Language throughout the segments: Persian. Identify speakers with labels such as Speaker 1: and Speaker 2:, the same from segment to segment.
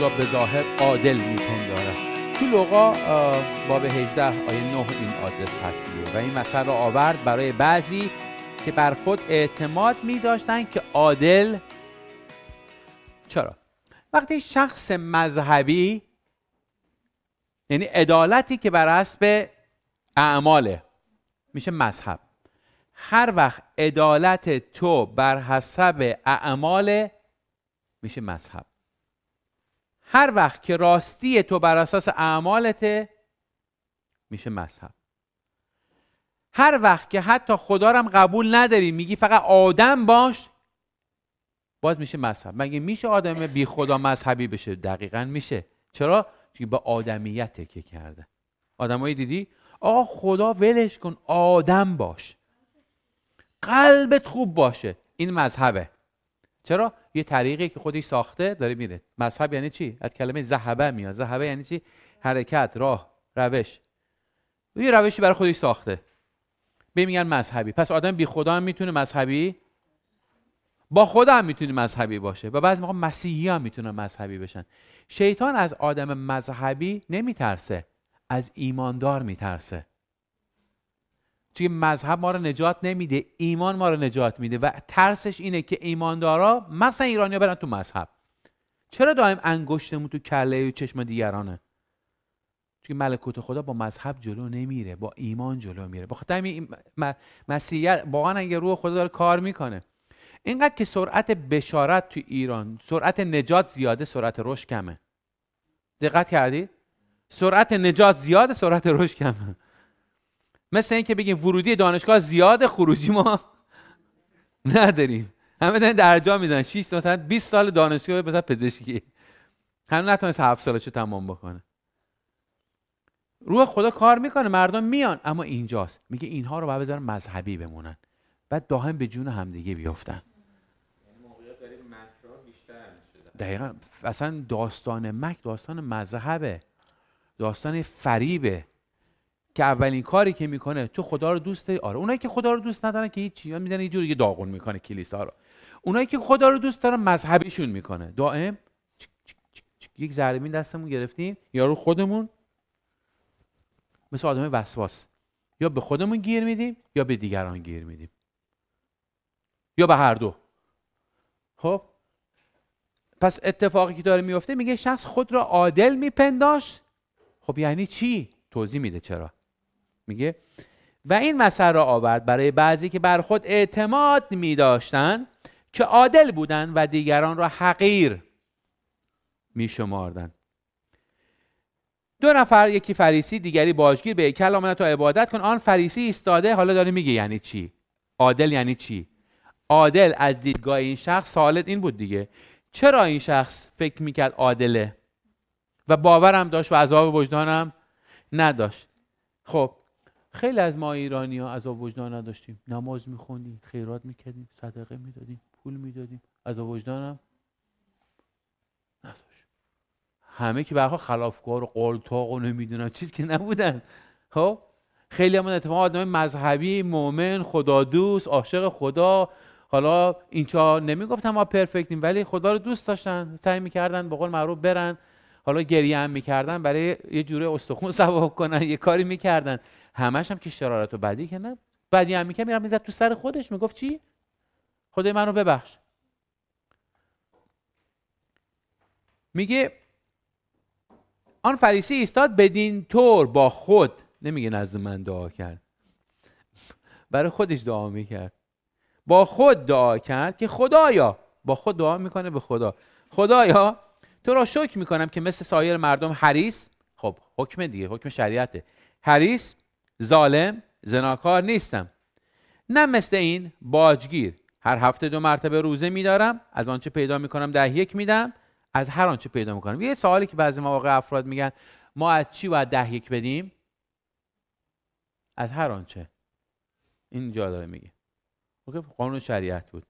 Speaker 1: و به ظاهر عادل میپندارد تو لغا باب 18 آیه 9 این آدرس هستیه و این مثل را آورد برای بعضی که بر خود اعتماد می داشتن که عادل چرا؟ وقتی شخص مذهبی یعنی عدالتی که بر حسب اعماله میشه مذهب هر وقت عدالت تو بر حسب اعمال میشه مذهب هر وقت که راستی تو بر اساس اعمالته میشه مذهب هر وقت که حتی خدا رو هم قبول نداری میگی فقط آدم باش باز میشه مذهب مگه میشه آدم بی خدا مذهبی بشه دقیقا میشه چرا چون به آدمیت تکیه کرده آدمایی دیدی آقا خدا ولش کن آدم باش قلبت خوب باشه این مذهبه چرا یه طریقی که خودش ساخته داره میره مذهب یعنی چی از کلمه ذهبه میاد ذهبه یعنی چی حرکت راه روش یه روشی برای خودش ساخته به میگن مذهبی پس آدم بی خدا هم میتونه مذهبی با خدا هم میتونه مذهبی باشه و بعضی موقع مسیحی هم میتونه مذهبی بشن شیطان از آدم مذهبی نمیترسه از ایماندار میترسه توی مذهب ما رو نجات نمیده ایمان ما رو نجات میده و ترسش اینه که ایماندارا مثلا ایرانیا برن تو مذهب چرا دائم انگشتمون تو کله و چشم دیگرانه چون ملکوت خدا با مذهب جلو نمیره با ایمان جلو میره با خاطر مسیحیت واقعا اگه روح خدا داره کار میکنه اینقدر که سرعت بشارت تو ایران سرعت نجات زیاده سرعت رشد کمه دقت کردی سرعت نجات زیاده سرعت رشد کمه مثل اینکه بگیم ورودی دانشگاه زیاد خروجی ما نداریم همه دارن درجا میدن 6 مثلا 20 سال دانشگاه مثلا پزشکی هم نتونست 7 رو تمام بکنه روح خدا کار میکنه مردم میان اما اینجاست میگه اینها رو باید بذارن مذهبی بمونن بعد دائم به جون همدیگه بیافتن دقیقا اصلا داستان مک داستان مذهبه داستان فریبه که اولین کاری که میکنه تو خدا رو دوست داری آره اونایی که خدا رو دوست ندارن که هیچ میزنه یه جوری داغون میکنه کلیسا رو اونایی که خدا رو دوست دارن مذهبیشون میکنه دائم یک یک دستمون گرفتیم یارو خودمون مثل آدم وسواس یا به خودمون گیر میدیم یا به دیگران گیر میدیم یا به هر دو خب پس اتفاقی که داره میفته میگه شخص خود را عادل میپنداش خب یعنی چی توضیح میده چرا میگه و این مثل را آورد برای بعضی که بر خود اعتماد می که عادل بودند و دیگران را حقیر میشماردند. دو نفر یکی فریسی دیگری باجگیر به کل و تا عبادت کن آن فریسی ایستاده حالا داره میگه یعنی چی عادل یعنی چی عادل از دیدگاه این شخص سالت این بود دیگه چرا این شخص فکر میکرد عادله و باورم داشت و عذاب وجدانم نداشت خب خیلی از ما ایرانی ها عذاب وجدان نداشتیم نماز میخوندیم خیرات میکردیم صدقه میدادیم پول میدادیم عذاب هم نداشت همه که برخواه خلافکار و قلتاق و نمیدونم چیز که نبودن خب خیلی همون اتفاق آدم مذهبی مؤمن خدا دوست عاشق خدا حالا اینجا نمیگفتم ما پرفکتیم ولی خدا رو دوست داشتن سعی میکردن به قول معروف برن حالا گریه هم میکردن برای یه جوره استخون سواب کنن یه کاری میکردن همش هم که شرارت و بدی که نه بدی هم میرم میزد تو سر خودش میگفت چی خدای رو ببخش میگه آن فریسی ایستاد بدین طور با خود نمیگه نزد من دعا کرد برای خودش دعا میکرد با خود دعا کرد که خدایا با خود دعا میکنه به خدا خدایا تو را شکر میکنم که مثل سایر مردم حریص خب حکم دیگه حکم شریعته حریص ظالم زناکار نیستم نه مثل این باجگیر هر هفته دو مرتبه روزه میدارم از آنچه پیدا میکنم ده یک میدم از هر آنچه پیدا میکنم یه سوالی که بعضی مواقع افراد میگن ما از چی باید ده یک بدیم از هر آنچه اینجا داره میگه قانون شریعت بود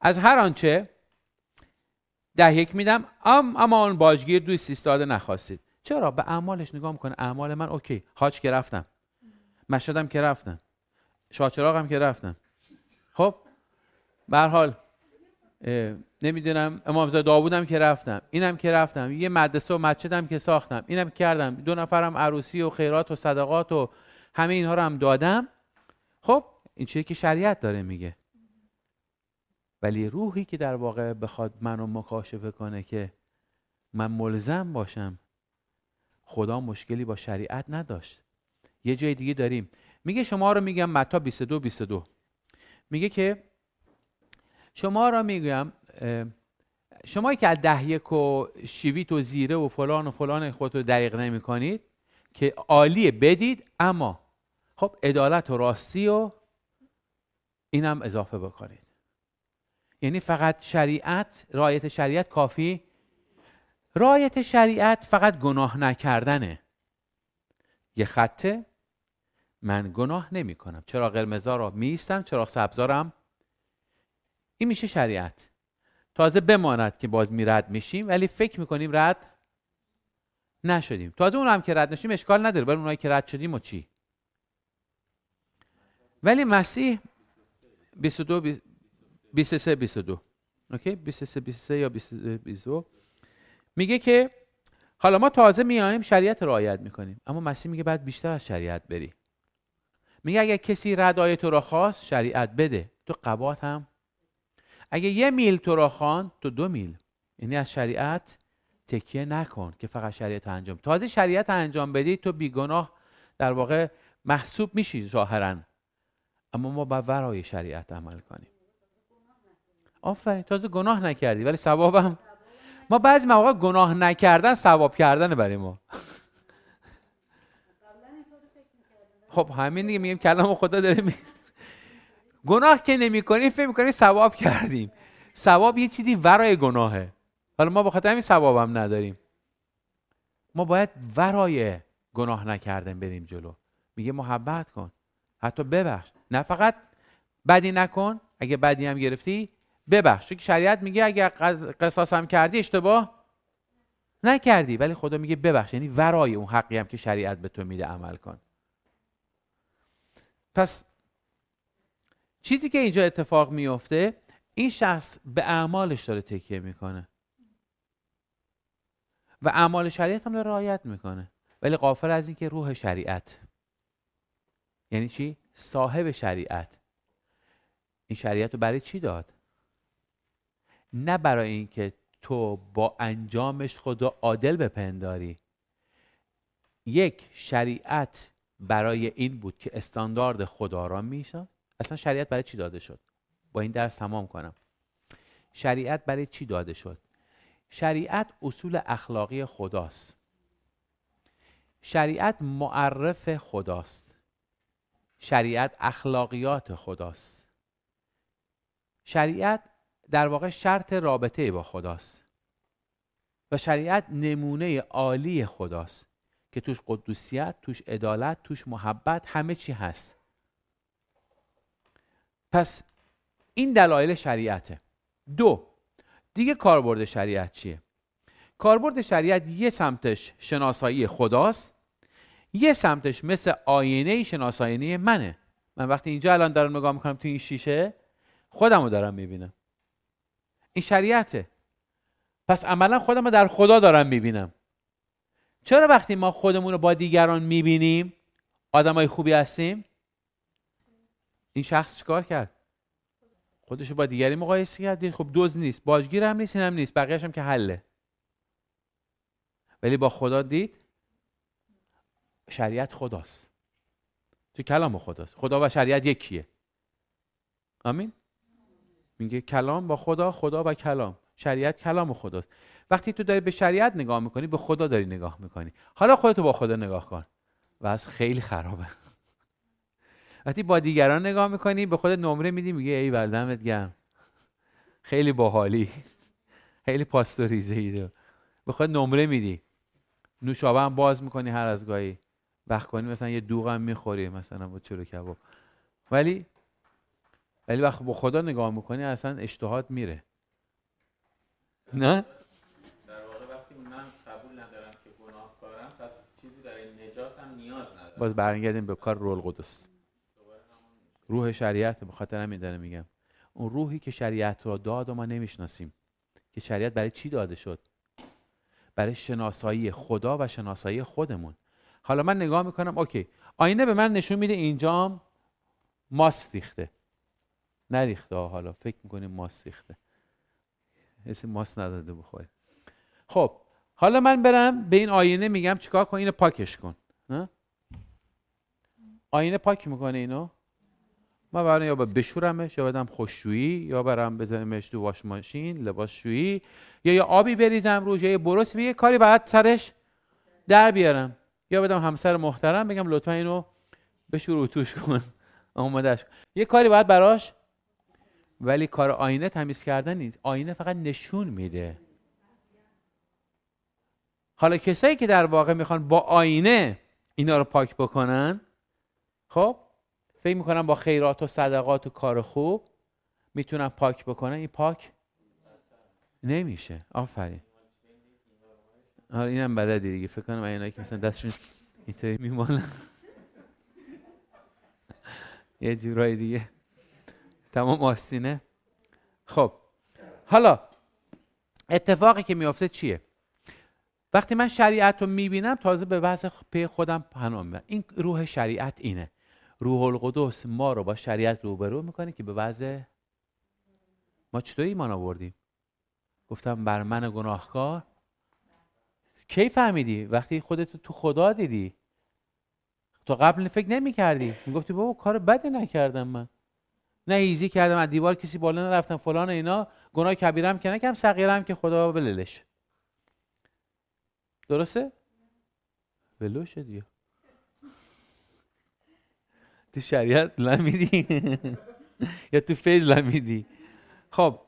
Speaker 1: از هر آنچه ده یک میدم ام اما آن باجگیر دوی ایستاده نخواستید چرا به اعمالش نگاه میکنه اعمال من اوکی هاچ گرفتم. مشهدم که رفتم هم که رفتم خب به حال نمیدونم امامزاده هم که رفتم اینم که رفتم یه مدرسه و مسجدم که ساختم اینم کردم دو نفرم عروسی و خیرات و صدقات و همه اینها رو هم دادم خب این چیه که شریعت داره میگه ولی روحی که در واقع بخواد منو مکاشفه کنه که من ملزم باشم خدا مشکلی با شریعت نداشت یه جای دیگه داریم میگه شما رو میگم متا 22 22 میگه که شما را میگم شما که از ده یک و شیویت و زیره و فلان و فلان خود رو دقیق نمی کنید که عالیه بدید اما خب عدالت و راستی و اینم اضافه بکنید یعنی فقط شریعت رایت شریعت کافی رایت شریعت فقط گناه نکردنه یه خطه من گناه نمی کنم چرا قرمزا را می ایستم چرا سبزارم این میشه شریعت تازه بماند که باز می رد میشیم ولی فکر میکنیم رد نشدیم تازه اون هم که رد نشیم اشکال نداره ولی اونایی که رد شدیم و چی ولی مسیح 22 23 22 اوکی 23 23 یا 22 میگه که حالا ما تازه میایم شریعت رعایت میکنیم اما مسیح میگه بعد بیشتر از شریعت بری میگه اگر کسی ردای تو را خواست شریعت بده تو قبات هم اگه یه میل تو را خوان تو دو میل یعنی از شریعت تکیه نکن که فقط شریعت انجام تازه شریعت انجام بدی تو بیگناه در واقع محسوب میشی ظاهرا اما ما به ورای شریعت عمل کنیم آفرین تازه گناه نکردی ولی ثوابم ما بعضی مواقع گناه نکردن ثواب کردنه برای ما خب همین دیگه میگیم کلام خدا داریم گناه که نمی کنیم فکر میکنیم ثواب کردیم ثواب یه چیزی ورای گناهه حالا ما بخاطر همین هم نداریم ما باید ورای گناه نکردن بریم جلو میگه محبت کن حتی ببخش نه فقط بدی نکن اگه بدی هم گرفتی ببخش چون شریعت میگه اگه قصاص هم کردی اشتباه نکردی ولی خدا میگه ببخش یعنی ورای اون حقی هم که شریعت به تو میده عمل کن پس چیزی که اینجا اتفاق میفته این شخص به اعمالش داره تکیه میکنه و اعمال شریعت هم داره رعایت میکنه ولی قافل از اینکه روح شریعت یعنی چی صاحب شریعت این شریعت رو برای چی داد نه برای اینکه تو با انجامش خدا عادل بپنداری یک شریعت برای این بود که استاندارد خدا را میشن اصلا شریعت برای چی داده شد با این درس تمام کنم شریعت برای چی داده شد شریعت اصول اخلاقی خداست شریعت معرف خداست شریعت اخلاقیات خداست شریعت در واقع شرط رابطه با خداست و شریعت نمونه عالی خداست که توش قدوسیت توش عدالت توش محبت همه چی هست پس این دلایل شریعته دو دیگه کاربرد شریعت چیه کاربرد شریعت یه سمتش شناسایی خداست یه سمتش مثل آینه شناسایی منه من وقتی اینجا الان دارم نگاه میکنم تو این شیشه خودم رو دارم میبینم این شریعته پس عملا خودم رو در خدا دارم میبینم چرا وقتی ما خودمون رو با دیگران میبینیم آدمای خوبی هستیم این شخص چکار کرد خودش با دیگری مقایسه کرد خب دوز نیست باجگیر هم نیست این هم نیست بقیهش هم که حله ولی با خدا دید شریعت خداست تو کلام خداست خدا و شریعت یکیه آمین میگه کلام با خدا خدا و کلام شریعت کلام خداست وقتی تو داری به شریعت نگاه میکنی به خدا داری نگاه میکنی حالا خودتو با خدا نگاه کن و از خیلی خرابه وقتی با دیگران نگاه میکنی به خود نمره میدی میگه ای بردمت گم خیلی باحالی خیلی پاستوریزه ایدو به نمره میدی نوشابه هم باز میکنی هر از گاهی وقت کنی مثلا یه دوغ هم میخوری مثلا با چلو کباب ولی ولی وقتی با خدا نگاه میکنی اصلا اشتهات میره نه باز برنگردیم به کار رول قدس روح شریعت به خاطر همین داره میگم اون روحی که شریعت را داد و ما نمیشناسیم که شریعت برای چی داده شد برای شناسایی خدا و شناسایی خودمون حالا من نگاه میکنم اوکی آینه به من نشون میده اینجام ماست ریخته نریخته حالا فکر میکنیم ماست ریخته اسم ماست نداده بخوری خب حالا من برم به این آینه میگم چیکار کن اینو پاکش کن آینه پاک میکنه اینو ما برای یا بشورمش یا بدم خوششویی یا برم بزنمش تو واش ماشین لباس شویی یا یه آبی بریزم روش یا یه برس یه کاری بعد سرش در بیارم یا بدم همسر محترم بگم لطفا اینو بشور توش کن آمادش یه کاری باید براش ولی کار آینه تمیز کردن نیست آینه فقط نشون میده حالا کسایی که در واقع میخوان با آینه اینا رو پاک بکنن خب فکر میکنم با خیرات و صدقات و کار خوب میتونم پاک بکنم این پاک نمیشه آفرین آره اینم بلدی دیگه فکر کنم اینایی که مثلا دستشون اینطوری میمالن یه جورایی دیگه تمام آستینه خب حالا اتفاقی که میافته چیه وقتی من شریعت رو میبینم تازه به وضع پی خودم پناه میبرم این روح شریعت اینه روح القدس ما رو با شریعت روبرو میکنه که به وضع ما چطور ایمان آوردیم گفتم بر من گناهکار کی فهمیدی وقتی خودت تو خدا دیدی تو قبل فکر نمی کردی میگفتی بابا کار بدی نکردم من نه ایزی کردم از دیوار کسی بالا نرفتم فلان اینا گناه کبیرم که نکم صغیرم که خدا بللش درسته ولو شدی تو شریعت لمیدی یا تو فیض لمیدی خب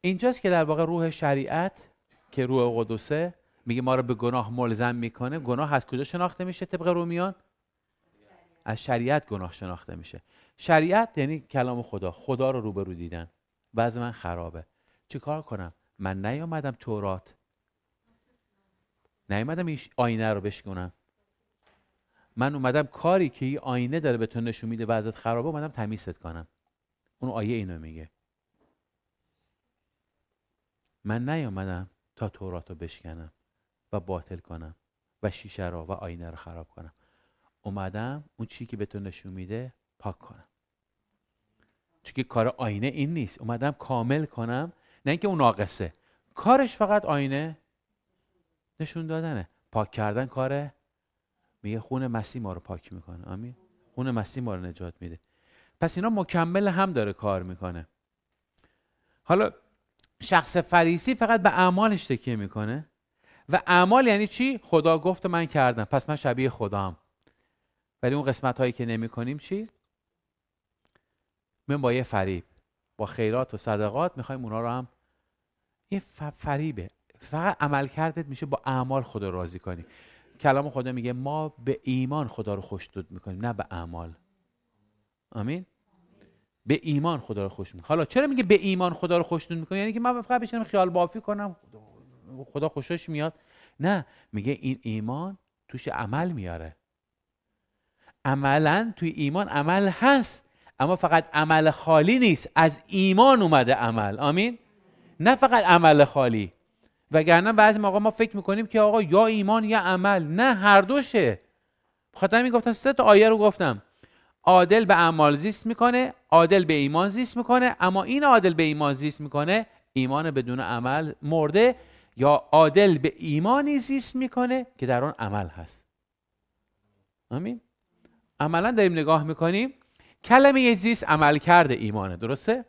Speaker 1: اینجاست که در واقع روح شریعت که روح قدسه میگه ما رو به گناه ملزم میکنه گناه از کجا شناخته میشه طبق رومیان از شریعت گناه شناخته میشه شریعت یعنی کلام خدا خدا رو روبرو دیدن بعض من خرابه چیکار کنم من نیومدم تورات نیومدم این آینه رو بشکنم من اومدم کاری که این آینه داره به تو نشون میده و ازت خرابه اومدم تمیزت کنم اون آیه اینو میگه من نیامدم تا توراتو رو بشکنم و باطل کنم و شیشه را و آینه رو خراب کنم اومدم اون چی که به تو نشون میده پاک کنم چون کار آینه این نیست اومدم کامل کنم نه اینکه اون ناقصه کارش فقط آینه نشون دادنه پاک کردن کاره میگه خون مسیح ما رو پاک میکنه آمین خون مسیح ما رو نجات میده پس اینا مکمل هم داره کار میکنه حالا شخص فریسی فقط به اعمالش تکیه میکنه و اعمال یعنی چی خدا گفت من کردم پس من شبیه خدام ولی اون قسمت هایی که نمی کنیم چی من با یه فریب با خیرات و صدقات میخوایم اونا رو هم یه فریبه فقط عمل کردت میشه با اعمال خدا راضی کنی کلام خدا میگه ما به ایمان خدا رو خوشدود میکنیم نه به اعمال آمین به ایمان خدا رو خوش میکنیم. حالا چرا میگه به ایمان خدا رو خوشدود میکنیم یعنی که من فقط بشینم خیال بافی کنم خدا خوشش میاد نه میگه این ایمان توش عمل میاره عملا توی ایمان عمل هست اما فقط عمل خالی نیست از ایمان اومده عمل آمین نه فقط عمل خالی وگرنه بعضی موقع ما فکر میکنیم که آقا یا ایمان یا عمل نه هر دوشه بخاطر همین گفتم سه تا آیه رو گفتم عادل به اعمال زیست میکنه عادل به ایمان زیست میکنه اما این عادل به ایمان زیست میکنه ایمان بدون عمل مرده یا عادل به ایمانی زیست میکنه که در آن عمل هست آمین عملا داریم نگاه میکنیم کلمه زیست عمل کرده ایمانه درسته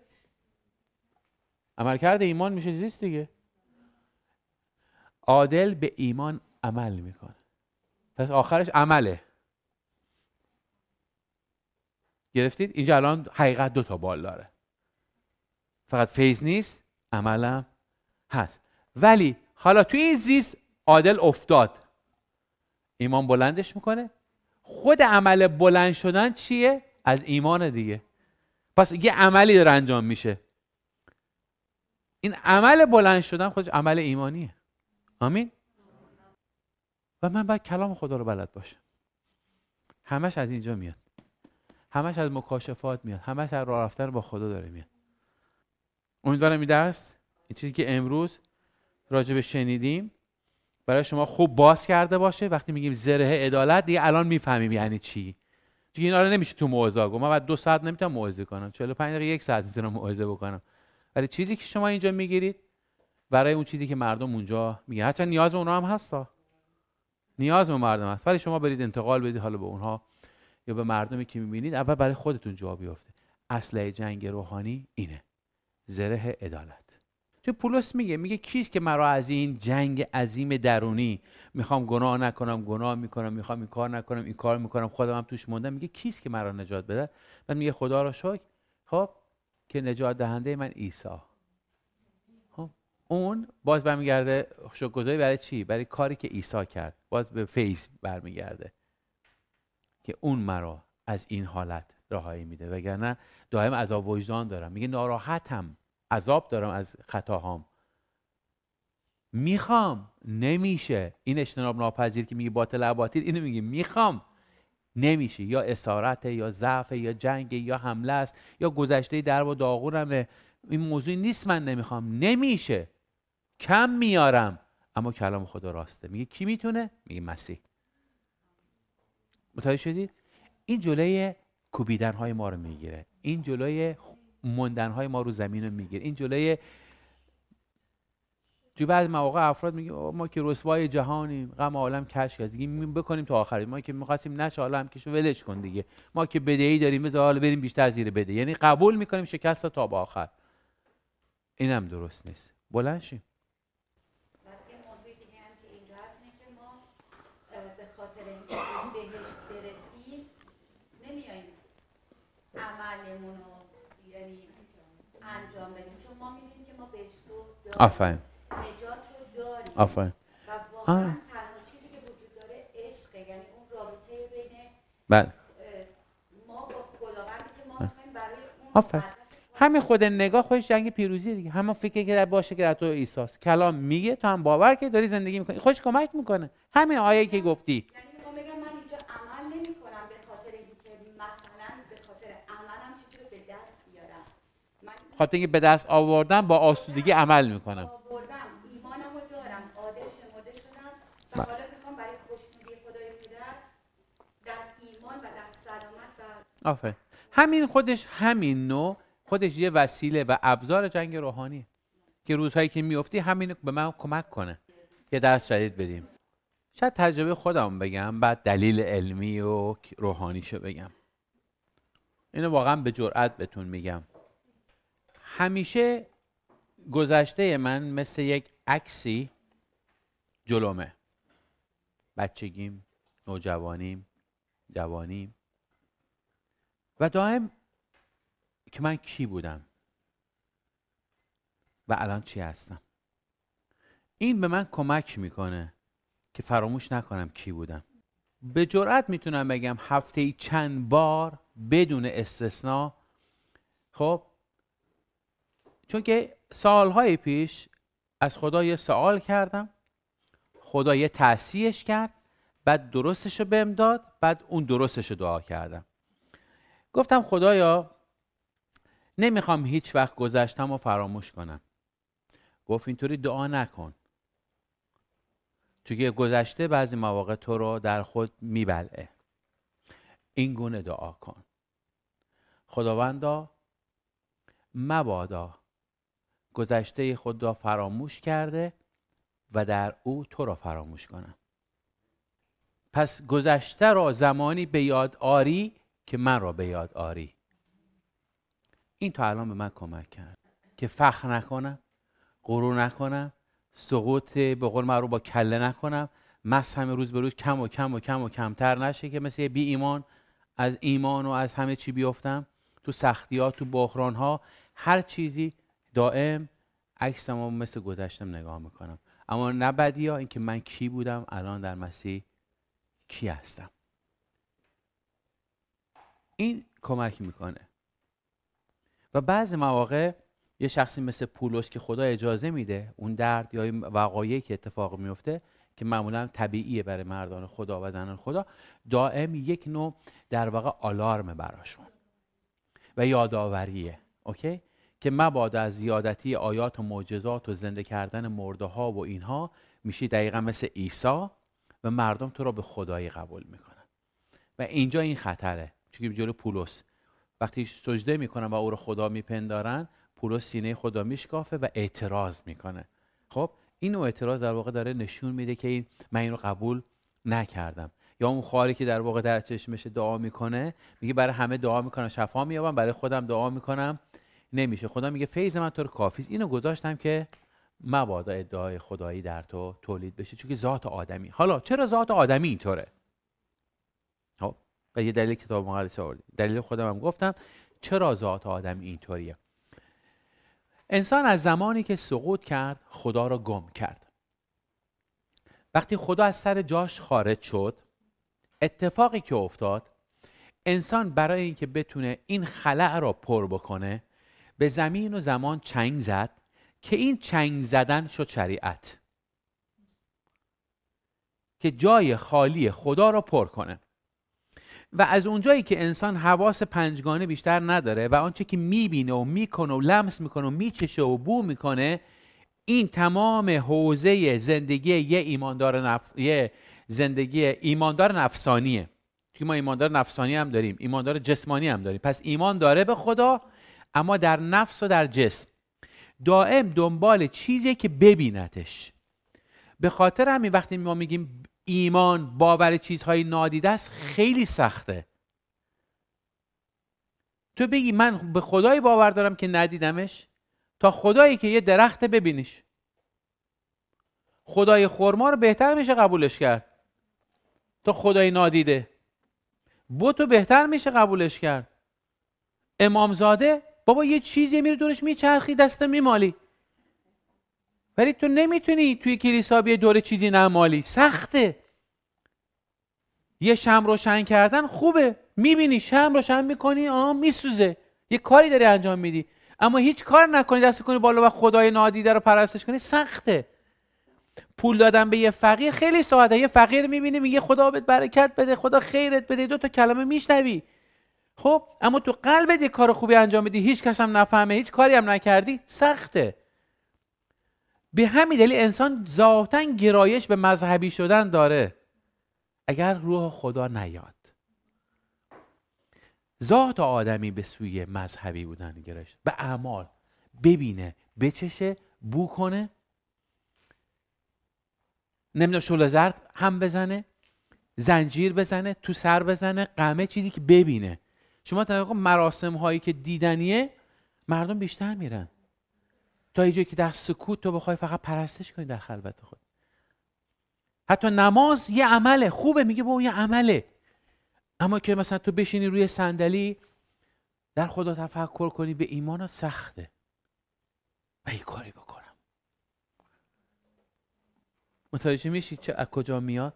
Speaker 1: عمل کرده ایمان میشه زیست دیگه عادل به ایمان عمل میکنه پس آخرش عمله گرفتید اینجا الان حقیقت دو تا بال داره فقط فیض نیست عملم هست ولی حالا توی این زیست عادل افتاد ایمان بلندش میکنه خود عمل بلند شدن چیه از ایمان دیگه پس یه عملی داره انجام میشه این عمل بلند شدن خودش عمل ایمانیه آمین و من باید کلام خدا رو بلد باشم همش از اینجا میاد همش از مکاشفات میاد همش از راه رفتن با خدا داره میاد امیدوارم این درس این چیزی که امروز به شنیدیم برای شما خوب باز کرده باشه وقتی میگیم زره عدالت دیگه الان میفهمیم یعنی چی چون اینا آره رو نمیشه تو موعظه گفت من بعد دو ساعت نمیتونم موعظه کنم 45 دقیقه یک ساعت میتونم موعظه بکنم ولی چیزی که شما اینجا میگیرید برای اون چیزی که مردم اونجا میگه حتی نیاز اونها هم هستا نیاز به مردم هست ولی شما برید انتقال بدید حالا به اونها یا به مردمی که میبینید اول برای خودتون جا بیفته اصله جنگ روحانی اینه زره عدالت چه پولس میگه میگه کیست که مرا از این جنگ عظیم درونی میخوام گناه نکنم گناه میکنم میخوام این کار نکنم این کار میکنم خودم هم توش موندم میگه کیست که مرا نجات بده من میگه خدا را شکر خب که نجات دهنده من عیسی اون باز برمیگرده شکرگزاری برای چی برای کاری که عیسی کرد باز به فیض برمیگرده که اون مرا از این حالت رهایی میده وگرنه دائم عذاب وجدان دارم میگه ناراحتم عذاب دارم از خطاهام میخوام نمیشه این اجتناب ناپذیر که میگه باطل اباطیل اینو میگه میخوام نمیشه یا اسارت یا ضعف یا جنگ یا حمله است یا گذشته در و داغونمه این موضوعی نیست من نمیخوام نمیشه کم میارم اما کلام خدا راسته میگه کی میتونه میگه مسیح متوجه شدید این جلوی کوبیدن های ما رو میگیره این جلوی موندن های ما رو زمین رو میگیره این جلوی توی بعد مواقع افراد میگه ما که رسوای جهانیم غم عالم کشک از بکنیم تا آخر ما که میخواستیم نش عالم کش ولش کن دیگه ما که بدهی داریم بذار حالا بریم بیشتر زیر بده یعنی قبول میکنیم شکست تا به آخر اینم درست نیست بلند کارمون رو یعنی انجام بدیم چون ما میدونیم که ما بهشتو داریم آفرین نجات رو داریم آفرین و واقعا تنها چیزی که وجود داره عشقه یعنی اون رابطه بین بله ما با خداوندی که ما میخوایم برای اون آفرین همین خود نگاه خودش جنگ پیروزی دیگه همه فکر که در باشه که در تو ایساس کلام میگه تو هم باور که داری زندگی میکنی خودش کمک میکنه همین آیه که یعنی گفتی یعنی خاطر اینکه به دست آوردم با آسودگی عمل میکنم آفرین همین خودش همین نوع خودش یه وسیله و ابزار جنگ روحانی که روزهایی که میفتی همین به من کمک کنه یه درس جدید بدیم شاید تجربه خودم بگم بعد دلیل علمی و روحانیشو بگم اینو واقعا به جرأت بهتون میگم همیشه گذشته من مثل یک عکسی جلومه بچگیم نوجوانیم جوانیم و دائم که من کی بودم و الان چی هستم این به من کمک میکنه که فراموش نکنم کی بودم به جرات میتونم بگم هفته چند بار بدون استثنا خب چون که سالهای پیش از خدا یه سوال کردم خدا یه تحصیحش کرد بعد درستش رو بهم داد بعد اون درستش رو دعا کردم گفتم خدایا نمیخوام هیچ وقت گذشتم و فراموش کنم گفت اینطوری دعا نکن چون گذشته بعضی مواقع تو رو در خود میبلعه این گونه دعا کن خداوندا مبادا گذشته خود را فراموش کرده و در او تو را فراموش کنم پس گذشته را زمانی به یاد آری که من را به یاد آری این تا الان به من کمک کرد که فخر نکنم غرور نکنم سقوط به قول من رو با کله نکنم مس همه روز به روز کم و کم و کم و کمتر نشه که مثل بی ایمان از ایمان و از همه چی بیفتم تو سختی ها تو بحران ها هر چیزی دائم عکسمو مثل گذشتم نگاه میکنم اما نه بدیا اینکه من کی بودم الان در مسیح کی هستم این کمک میکنه و بعضی مواقع یه شخصی مثل پولس که خدا اجازه میده اون درد یا وقایعی که اتفاق میفته که معمولا طبیعیه برای مردان خدا و زنان خدا دائم یک نوع در واقع آلارم براشون و یادآوریه اوکی که مبادا از زیادتی آیات و معجزات و زنده کردن مرده ها و اینها میشی دقیقا مثل عیسی و مردم تو را به خدایی قبول میکنن و اینجا این خطره چون جلو پولس وقتی سجده میکنن و او رو خدا میپندارن پولس سینه خدا میشکافه و اعتراض میکنه خب این نوع اعتراض در واقع داره نشون میده که این من این رو قبول نکردم یا اون خاری که در واقع در چشمش دعا میکنه میگه برای همه دعا میکنم شفا مییابم برای خودم دعا میکنم نمیشه خدا میگه فیض من تو رو کافی اینو گذاشتم که مبادا ادعای خدایی در تو تولید بشه چون که ذات آدمی حالا چرا ذات آدمی اینطوره خب و یه دلیل کتاب مقدس آورد دلیل خودم هم گفتم چرا ذات آدمی اینطوریه انسان از زمانی که سقوط کرد خدا را گم کرد وقتی خدا از سر جاش خارج شد اتفاقی که افتاد انسان برای اینکه بتونه این خلع را پر بکنه به زمین و زمان چنگ زد که این چنگ زدن شد شریعت که جای خالی خدا را پر کنه و از اونجایی که انسان حواس پنجگانه بیشتر نداره و آنچه که میبینه و میکنه و لمس میکنه و میچشه و بو میکنه این تمام حوزه زندگی یه ایماندار نف... یه زندگی ایماندار نفسانیه که ما ایماندار نفسانی هم داریم ایماندار جسمانی هم داریم پس ایمان داره به خدا اما در نفس و در جسم دائم دنبال چیزی که ببینتش به خاطر همین وقتی ما میگیم ایمان باور چیزهای نادیده است خیلی سخته تو بگی من به خدایی باور دارم که ندیدمش تا خدایی که یه درخت ببینیش خدای خورما رو بهتر میشه قبولش کرد تا خدای نادیده تو بهتر میشه قبولش کرد امامزاده بابا یه چیزی میره دورش میچرخی دست میمالی ولی تو نمیتونی توی کلیسا بیای دور چیزی نمالی سخته یه شم روشن کردن خوبه میبینی شم روشن میکنی آه میسوزه یه کاری داری انجام میدی اما هیچ کار نکنی دست کنی بالا و خدای نادیده رو پرستش کنی سخته پول دادن به یه فقیر خیلی ساده یه فقیر میبینی میگه خدا بهت برکت بده خدا خیرت بده دو تا کلمه میشنوی خب اما تو قلبت یک کار خوبی انجام بدی هیچ کس هم نفهمه هیچ کاری هم نکردی سخته به همین دلیل انسان ذاتا گرایش به مذهبی شدن داره اگر روح خدا نیاد ذات آدمی به سوی مذهبی بودن گرایش به اعمال ببینه بچشه بو کنه نمیدونم شل زرد هم بزنه زنجیر بزنه تو سر بزنه قمه چیزی که ببینه شما طبق مراسم هایی که دیدنیه مردم بیشتر میرن تا یه که در سکوت تو بخوای فقط پرستش کنی در خلوت خود حتی نماز یه عمله خوبه میگه با یه عمله اما که مثلا تو بشینی روی صندلی در خدا تفکر کنی به ایمانت سخته و یه کاری بکنم متوجه میشید چه از کجا میاد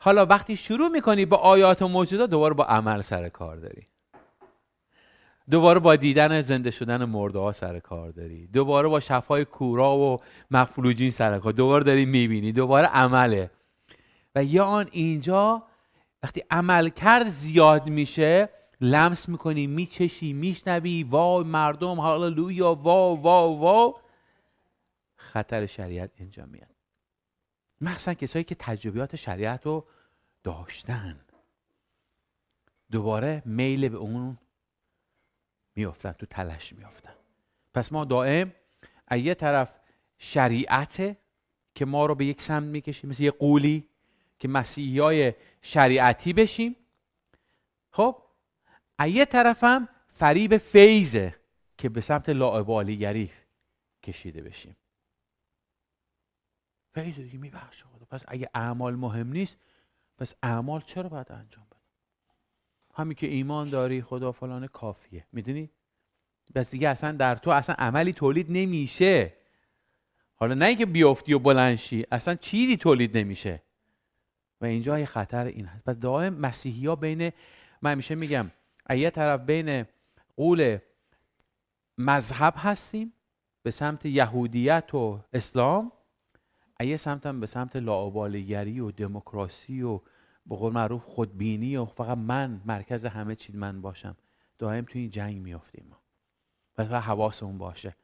Speaker 1: حالا وقتی شروع میکنی با آیات و دوباره با عمل سر کار داری دوباره با دیدن زنده شدن مرده ها سر کار داری دوباره با شفای کورا و مفلوجین سر کار دوباره داری میبینی دوباره عمله و یا آن اینجا وقتی عمل کرد زیاد میشه لمس میکنی میچشی میشنوی وای مردم هاللویا وا وا وا خطر شریعت اینجا میاد مخصوصا کسایی که تجربیات شریعت رو داشتن دوباره میل به اون میافتن تو تلش میافتن پس ما دائم ایه طرف شریعته که ما رو به یک سمت میکشیم مثل یه قولی که مسیحی های شریعتی بشیم خب ایه یه طرف هم فریب فیزه که به سمت لاعبالیگری کشیده بشیم فیضه دیگه میبخشه خدا پس اگه اعمال مهم نیست پس اعمال چرا باید انجام همین که ایمان داری خدا فلانه کافیه میدونی بس دیگه اصلا در تو اصلا عملی تولید نمیشه حالا نه اینکه بیفتی و بلنشی اصلا چیزی تولید نمیشه و اینجا یه خطر این هست پس دائم مسیحی ها بین من همیشه میگم یه طرف بین قول مذهب هستیم به سمت یهودیت و اسلام یه سمت هم به سمت لاعبالگری و دموکراسی و به قول معروف خودبینی و فقط من مرکز همه چیز من باشم دائم تو این جنگ میافتیم ما و حواسمون باشه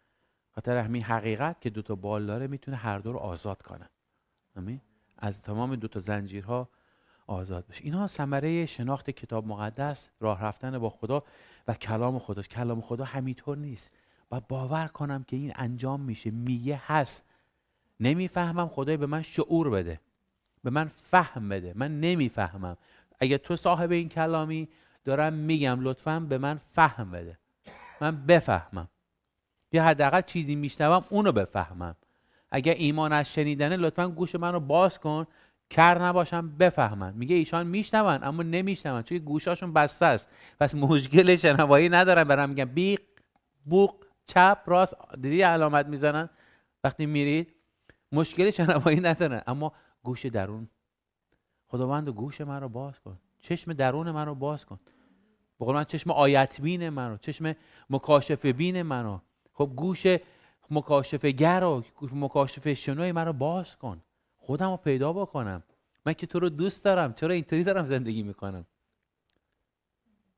Speaker 1: خاطر همین حقیقت که دوتا بال داره میتونه هر دو رو آزاد کنه از تمام دوتا زنجیرها آزاد بشه اینها ثمره شناخت کتاب مقدس راه رفتن با خدا و کلام خدا کلام خدا همینطور نیست و باور کنم که این انجام میشه میگه هست نمیفهمم خدای به من شعور بده به من فهم بده من نمیفهمم اگه تو صاحب این کلامی دارم میگم لطفا به من فهم بده من بفهمم یا حداقل چیزی میشنوم اونو بفهمم اگه ایمان از شنیدنه لطفا گوش من رو باز کن کر نباشم بفهمم میگه ایشان میشنون اما نمیشنون چون گوشاشون بسته است پس مشکل شنوایی ندارن برم میگم بیق بوق چپ راست دیدی علامت میزنن وقتی میرید مشکل شنوایی نداره اما گوش درون خداوند گوش من رو باز کن چشم درون من رو باز کن به من چشم آیتبین بین من رو چشم مکاشفه بین من رو خب گوش مکاشفه گر و مکاشفه شنوی من رو باز کن خودم رو پیدا بکنم من که تو رو دوست دارم چرا اینطوری دارم زندگی میکنم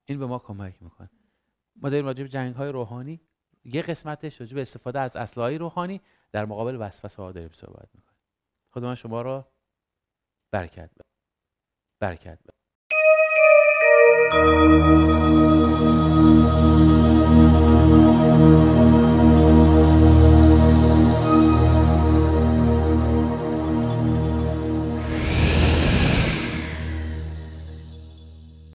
Speaker 1: این به ما کمک میکنه ما داریم راجع به جنگ های روحانی یه قسمتش راجع به استفاده از اسلحه روحانی در مقابل وسوسه ها داریم صحبت میکنیم خدا من شما را برکت بده برکت بده